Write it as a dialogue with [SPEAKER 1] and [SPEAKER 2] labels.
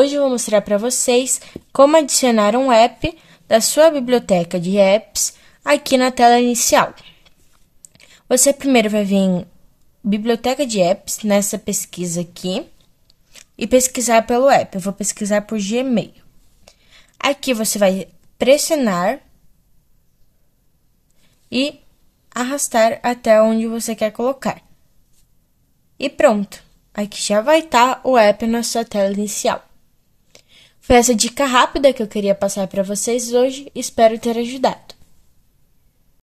[SPEAKER 1] Hoje eu vou mostrar para vocês como adicionar um app da sua biblioteca de apps aqui na tela inicial. Você primeiro vai vir em biblioteca de apps nessa pesquisa aqui e pesquisar pelo app. Eu vou pesquisar por Gmail. Aqui você vai pressionar e arrastar até onde você quer colocar. E pronto, aqui já vai estar tá o app na sua tela inicial. Foi essa dica rápida que eu queria passar para vocês hoje, espero ter ajudado.